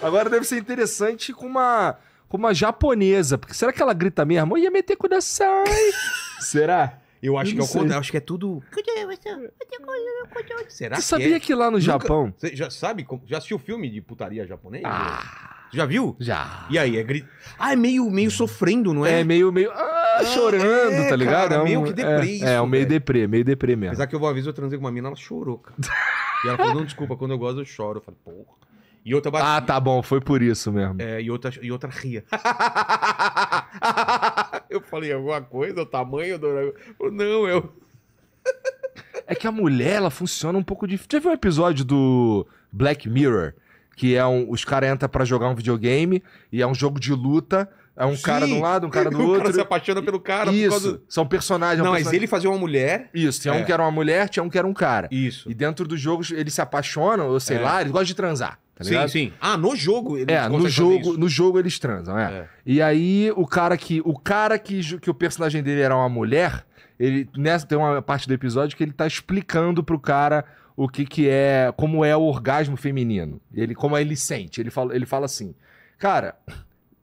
Agora deve ser interessante com uma, com uma japonesa. Porque será que ela grita mesmo? Ia meter kudasai. será? Eu acho que é o contrário. Acho que é tudo. Será Você sabia que, é? que lá no Nunca... Japão. Você já sabe? Já assistiu filme de putaria japonês? Ah. Já viu? Já. E aí, é grito. Ah, é meio, meio sofrendo, não é? É meio, meio. Ah, é, chorando, é, tá ligado? Cara, é um, meio que é, deprê. É, isso, é um meio deprê, meio deprê mesmo. Apesar que eu vou avisar eu transei com uma mina, ela chorou, cara. e ela falou, não, desculpa, quando eu gosto eu choro. Eu falei, porra. E outra batia. Ah, tá bom, foi por isso mesmo. É, e outra, e outra ria. eu falei alguma coisa, o tamanho do. Não, eu. é que a mulher, ela funciona um pouco diferente. Já viu um episódio do Black Mirror? Que é um. Os caras entram pra jogar um videogame e é um jogo de luta. É um Sim. cara de um lado, um cara do outro. O cara se apaixona pelo cara. Isso. Causa... São personagens. É um Não, personagem... mas ele fazia uma mulher. Isso. Tinha é. um que era uma mulher, tinha um que era um cara. Isso. E dentro dos jogos eles se apaixonam, ou sei é. lá, eles gostam de transar. Tá sim, ligado? sim. Ah, no jogo eles É, no jogo, no jogo eles transam, é. é. E aí o cara que o cara que, que o personagem dele era uma mulher, ele nessa tem uma parte do episódio que ele tá explicando pro cara o que que é, como é o orgasmo feminino. Ele como ele sente. Ele fala, ele fala assim: "Cara,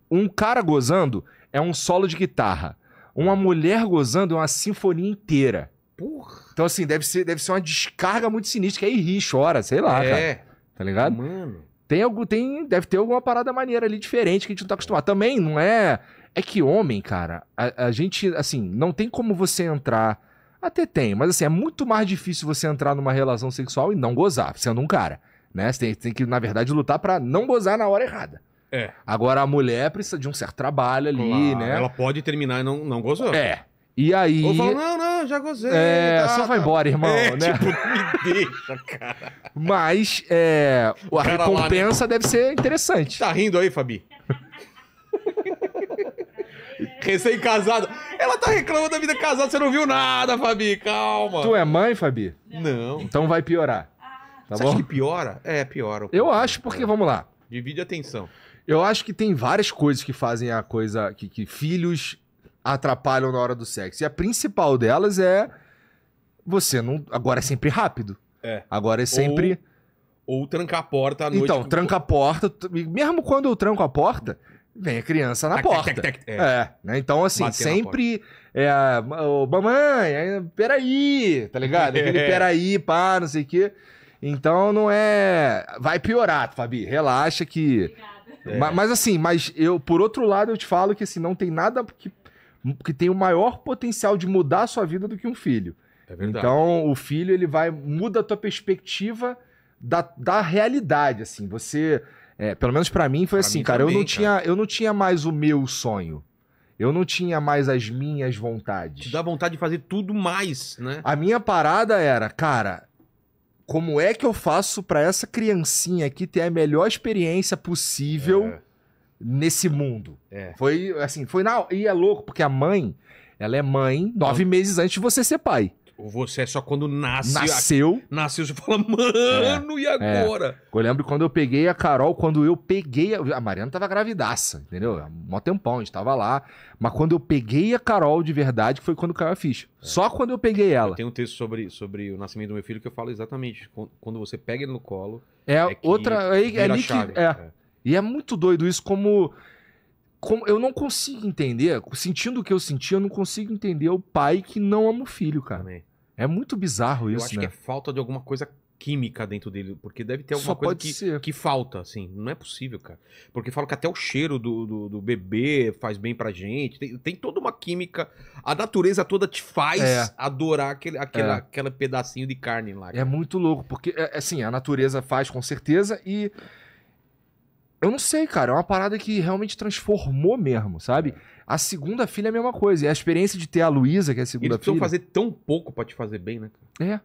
um cara gozando é um solo de guitarra. Uma mulher gozando é uma sinfonia inteira." Porra. Então, assim, deve ser, deve ser uma descarga muito sinistra, que aí ri, chora, sei lá, é. cara. Tá ligado? Mano. Tem algo, tem, deve ter alguma parada maneira ali diferente que a gente não tá acostumado. Também não é. É que homem, cara, a, a gente, assim, não tem como você entrar. Até tem, mas assim, é muito mais difícil você entrar numa relação sexual e não gozar, sendo um cara. Né? Você tem, tem que, na verdade, lutar para não gozar na hora errada. É. Agora, a mulher precisa de um certo trabalho ali, claro, né? Ela pode terminar e não, não gozar. É. E aí. Ou fala, não, não, já gozei. É, tá, só vai tá. embora, irmão. É, né? Tipo, me deixa, cara. Mas é, a cara recompensa lá, né? deve ser interessante. Tá rindo aí, Fabi? Recém-casada. Ela tá reclamando da vida casada, você não viu nada, Fabi, calma. Tu é mãe, Fabi? Não. Então vai piorar. Tá você bom? acha que piora? É, piora. Eu acho, porque vamos lá. Divide a atenção. Eu acho que tem várias coisas que fazem a coisa. que, que filhos atrapalham na hora do sexo. E a principal delas é você não. Agora é sempre rápido. É. Agora é sempre. Ou, ou trancar a porta à então, noite. Então, tranca a porta. Mesmo quando eu tranco a porta, vem a criança na porta. é. é né? Então, assim, Bater sempre. É, oh, mamãe, peraí, tá ligado? É aquele é. peraí, pá, não sei o quê. Então não é. Vai piorar, Fabi. Relaxa que. É. Mas, assim, mas eu, por outro lado, eu te falo que assim, não tem nada que que tem o maior potencial de mudar a sua vida do que um filho. É verdade. Então, o filho, ele vai, muda a tua perspectiva da, da realidade, assim. Você, é, pelo menos para mim, foi pra assim, mim cara, também, eu não cara. tinha, eu não tinha mais o meu sonho. Eu não tinha mais as minhas vontades. Te dá vontade de fazer tudo mais, né? A minha parada era, cara, como é que eu faço para essa criancinha aqui ter a melhor experiência possível? É nesse mundo. É. Foi assim, foi na. E é louco, porque a mãe, ela é mãe nove Não. meses antes de você ser pai. Você é só quando nasce, nasceu. A... Nasceu, você fala, mano, é, e agora? É. Eu lembro quando eu peguei a Carol, quando eu peguei. A, a Mariana tava gravidaça, entendeu? Há mó tempão, a gente tava lá. Mas quando eu peguei a Carol de verdade, foi quando caiu a ficha. É. Só quando eu peguei ela. Tem um texto sobre, sobre o nascimento do meu filho que eu falo exatamente. Quando você pega ele no colo. É, é outra. É, é ali que. E é muito doido isso, como, como eu não consigo entender, sentindo o que eu senti, eu não consigo entender o pai que não ama o filho, cara. Amém. É muito bizarro isso né Eu acho né? que é falta de alguma coisa química dentro dele, porque deve ter alguma Só coisa que, que falta, assim. Não é possível, cara. Porque falam que até o cheiro do, do, do, bebê faz bem pra gente. Tem, tem toda uma química. A natureza toda te faz é. adorar aquele, aquele, é. aquele pedacinho de carne lá. É cara. É muito louco, porque, é, assim, a natureza faz com certeza e. Eu não sei, cara. É uma parada que realmente transformou mesmo, sabe? É. A segunda filha é a mesma coisa. E a experiência de ter a Luísa, que é a segunda Eles filha. Eles fazer tão pouco para te fazer bem, né? É. é.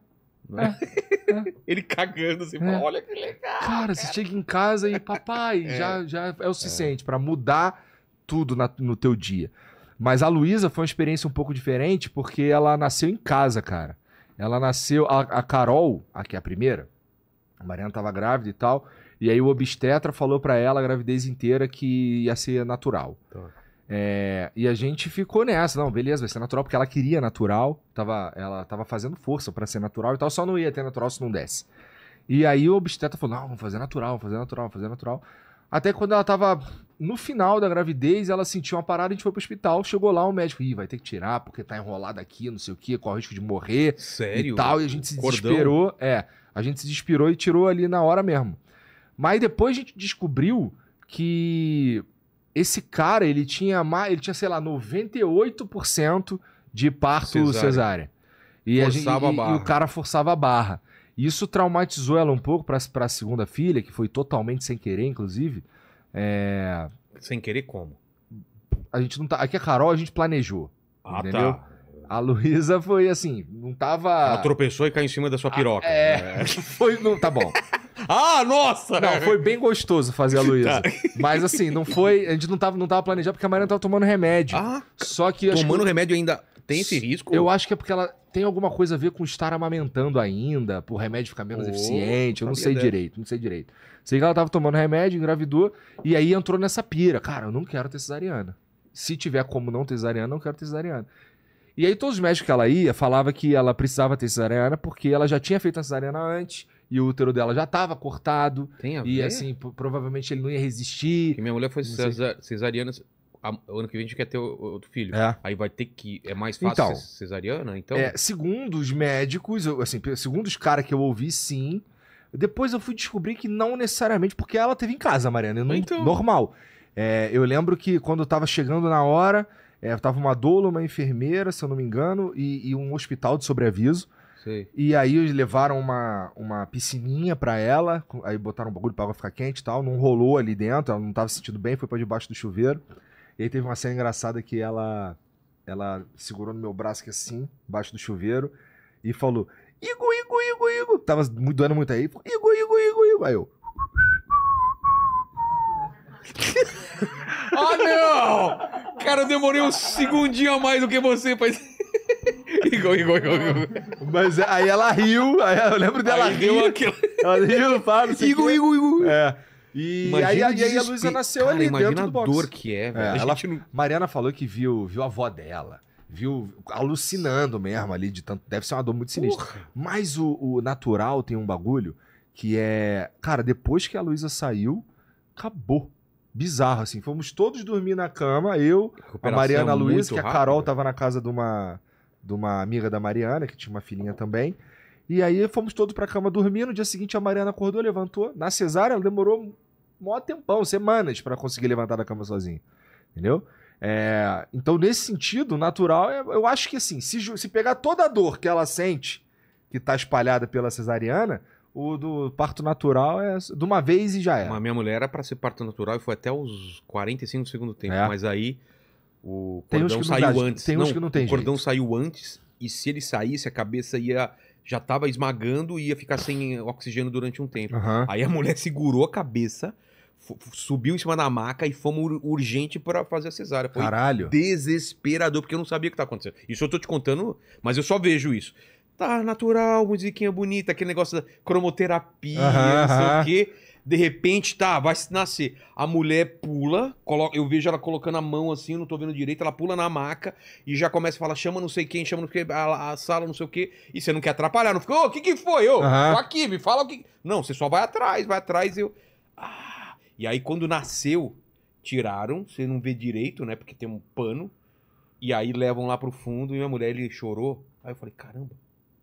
É, é. Ele cagando assim, é. olha que legal. Cara, cara, você chega em casa e papai, é. já, já é o suficiente para mudar tudo na, no teu dia. Mas a Luísa foi uma experiência um pouco diferente porque ela nasceu em casa, cara. Ela nasceu, a, a Carol, aqui a primeira, a Mariana tava grávida e tal. E aí o obstetra falou para ela a gravidez inteira que ia ser natural. Tá. É, e a gente ficou nessa, não, beleza, vai ser natural, porque ela queria natural, tava, ela tava fazendo força para ser natural e tal, só não ia ter natural se não desse. E aí o obstetra falou, não, vamos fazer natural, vamos fazer natural, vamos fazer natural. Até quando ela tava no final da gravidez, ela sentiu uma parada, a gente foi pro hospital, chegou lá, o um médico, ih, vai ter que tirar, porque tá enrolado aqui, não sei o que, corre o risco de morrer Sério? e tal, e a gente se Cordão. desesperou, é... A gente se inspirou e tirou ali na hora mesmo. Mas depois a gente descobriu que esse cara, ele tinha, mais, ele tinha sei lá, 98% de parto cesárea. cesárea. E, gente, e, e, o cara forçava a barra. Isso traumatizou ela um pouco para a segunda filha, que foi totalmente sem querer, inclusive. É... Sem querer como? A gente não tá. Aqui é a Carol a gente planejou. Ah, entendeu? tá. A Luísa foi assim, não tava. Ela tropeçou e caiu em cima da sua ah, piroca. é. Né? Foi. Não, tá bom. ah, nossa! Não, foi bem gostoso fazer a Luísa. Tá. Mas assim, não foi. A gente não tava, não tava planejando porque a Mariana tava tomando remédio. Ah, só que. Tomando que... remédio ainda tem esse risco? Eu acho que é porque ela tem alguma coisa a ver com estar amamentando ainda, pro remédio ficar menos oh, eficiente, eu não sei dela. direito, não sei direito. Sei que ela tava tomando remédio, engravidou, e aí entrou nessa pira. Cara, eu não quero ter cesariana. Se tiver como não ter cesariana, eu não quero ter cesariana. E aí todos os médicos que ela ia falava que ela precisava ter cesariana porque ela já tinha feito a cesariana antes e o útero dela já estava cortado. Tem a ver? E assim, provavelmente ele não ia resistir. Que minha mulher foi cesar cesariana O ano que vem a gente quer ter outro filho. É. Aí vai ter que. É mais fácil então, cesariana, então? É, segundo os médicos, assim, segundo os caras que eu ouvi, sim. Depois eu fui descobrir que não necessariamente, porque ela teve em casa, Mariana. então... Normal. É, eu lembro que quando eu tava chegando na hora, é, tava uma doula, uma enfermeira, se eu não me engano, e, e um hospital de sobreaviso. Sim. E aí eles levaram uma, uma piscininha pra ela, aí botaram um bagulho pra água ficar quente e tal, não rolou ali dentro, ela não tava se sentindo bem, foi pra debaixo do chuveiro. E aí teve uma cena engraçada que ela ela segurou no meu braço que assim, embaixo do chuveiro, e falou: Igo, Igo, Igo, Igo. Tava doendo muito aí. Igo, Igo, Igo, Igo. Aí eu. oh, não! Cara, eu demorei um segundinho a mais do que você pra. igual, igual, igual. Mas aí ela riu, aí eu lembro dela aí Riu aquilo. Ela riu, Fábio. igual igual Igor. É. E imagina aí, aí a Luísa nasceu cara, ali imagina dentro do box. a dor que é, é velho. É, ela, não... Mariana falou que viu, viu a avó dela viu, alucinando mesmo ali de tanto. Deve ser uma dor muito sinistra. Porra. Mas o, o, natural tem um bagulho que é. Cara, depois que a Luísa saiu, acabou bizarro, assim. Fomos todos dormir na cama, eu, a Mariana Luiz, que a Carol tava na casa de uma, de uma amiga da Mariana, que tinha uma filhinha também. E aí fomos todos pra cama dormir. No dia seguinte a Mariana acordou, levantou. Na cesárea, ela demorou mó tempão, semanas, para conseguir levantar da cama sozinha. Entendeu? É, então, nesse sentido, natural, é, eu acho que assim, se, se pegar toda a dor que ela sente, que tá espalhada pela cesariana, o do parto natural é de uma vez e já é. Mas minha mulher era para ser parto natural e foi até os 45 do segundo tempo. É. Mas aí o cordão saiu dá, antes. Tem não, uns que não tem O cordão jeito. saiu antes e se ele saísse, a cabeça ia já estava esmagando e ia ficar sem oxigênio durante um tempo. Uhum. Aí a mulher segurou a cabeça, subiu em cima da maca e fomos urgente para fazer a cesárea. Foi Caralho. desesperador, porque eu não sabia o que tá acontecendo. Isso eu tô te contando, mas eu só vejo isso tá natural, musiquinha bonita, aquele negócio da cromoterapia, não sei o quê. De repente, tá, vai nascer. A mulher pula, coloca, eu vejo ela colocando a mão assim, não tô vendo direito, ela pula na maca e já começa a falar, chama não sei quem, chama não sei quem, a, a sala não sei o quê, e você não quer atrapalhar, não fica, ô, o que que foi, ô, oh, aqui, me fala o que... Não, você só vai atrás, vai atrás, eu... Ah. E aí, quando nasceu, tiraram, você não vê direito, né, porque tem um pano, e aí levam lá pro fundo, e minha mulher, ele chorou. Aí eu falei, caramba,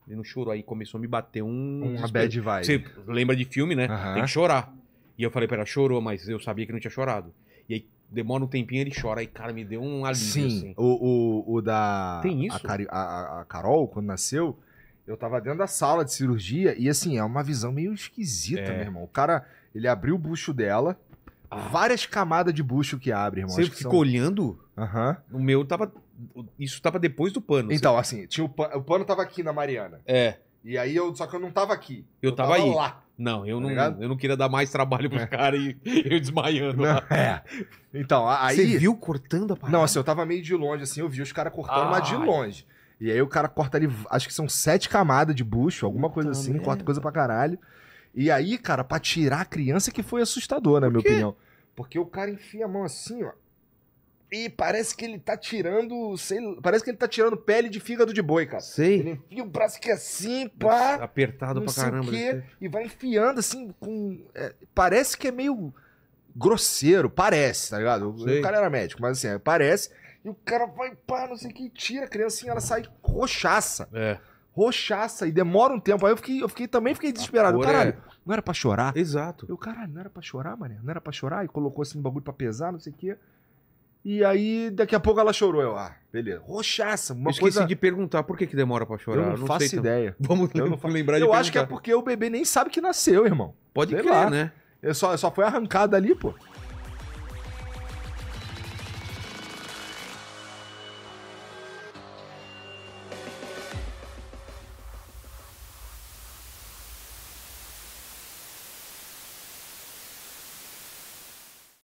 ele não chorou. Aí começou a me bater um. Uma bad vibe. Você lembra de filme, né? Uhum. Tem que chorar. E eu falei pra ela, chorou, mas eu sabia que não tinha chorado. E aí demora um tempinho, ele chora. Aí, cara, me deu um alívio. Sim, assim. o, o, o da. Tem isso? A, a, a Carol, quando nasceu, eu tava dentro da sala de cirurgia. E assim, é uma visão meio esquisita, é. meu irmão. O cara, ele abriu o bucho dela. Ah. Várias camadas de bucho que abre, irmão. Você ficou são... olhando? Aham. Uhum. O meu tava isso tava depois do pano. Então, sabe? assim, tinha o, pan... o pano tava aqui na Mariana. É. E aí eu. Só que eu não tava aqui. Eu, eu tava, tava, aí. lá. Não, eu tá não, eu não queria dar mais trabalho pro é. cara e eu desmaiando não, lá. É. Então, aí. Você viu cortando a parada? Não, assim, eu tava meio de longe, assim, eu vi os caras cortando, ah, mas de ah. longe. E aí o cara corta ali, acho que são sete camadas de bucho, alguma coisa assim, merda. corta coisa pra caralho. E aí, cara, pra tirar a criança que foi assustador, na minha opinião. Porque o cara enfia a mão assim, ó. E parece que ele tá tirando, sei, parece que ele tá tirando pele de fígado de boi, cara. Sei. Ele enfia o braço que é assim, pá. Apertado pra caramba. Quê, né? e vai enfiando assim com é, parece que é meio grosseiro, parece, tá ligado? Sei. O cara era médico, mas assim, é, parece. E o cara vai pá, não sei o que, tira a assim, ela sai roxaça. É. Roxaça e demora um tempo. Aí eu fiquei, eu fiquei também fiquei desesperado. Caralho, é... não era pra chorar. Exato. Eu, caralho, não era pra chorar, mané? Não era pra chorar? E colocou assim um bagulho pra pesar, não sei o que. E aí, daqui a pouco ela chorou. Eu, ah, beleza. Roxaça, uma eu esqueci coisa... de perguntar por que, que demora pra chorar. Eu não, eu não faço ideia. Vamos eu não faço... lembrar de Eu perguntar. acho que é porque o bebê nem sabe que nasceu, irmão. Pode Sei crer, lá. né? Eu só, eu só foi arrancado ali, pô.